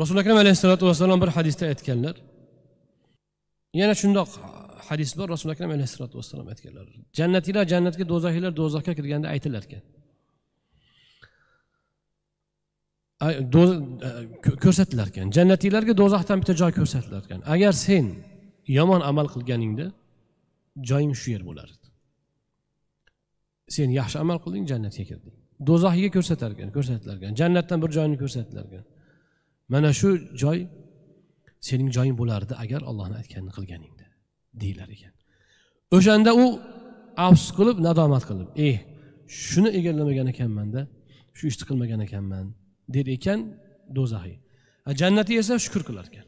rasuli akram alayhissalotu vassalom bir hadisda aytganlar yana shundoq hadis bor rasuli akram alayhissalotu vassalom aytganlar jannatiylar jannatga do'zaxiylar do'zaxga kirganda aytilar ekan e, ko'rsatilar ekan jannatiylarga do'zaxdan bitta joy ko'rsatilar ekan agar sen yomon amal qilganingda joyim shu yer bo'lar edi sen yaxshi amal qilding jannatga kirding do'zaxiga ko'rsatar ekan ko'rsatilar ekan jannatdan bir joyni ko'rsatilar ekan mana shu joy sening joying bo'lardi agar ollohni aytganini qilganingda deyilar ekan o'shanda u afsus qilib nadomat qilib eh shuni egallamagan ekanmanda shu ishni qilmagan ekanman der ekan do'zaxiy jannati esa shukur qilar ekan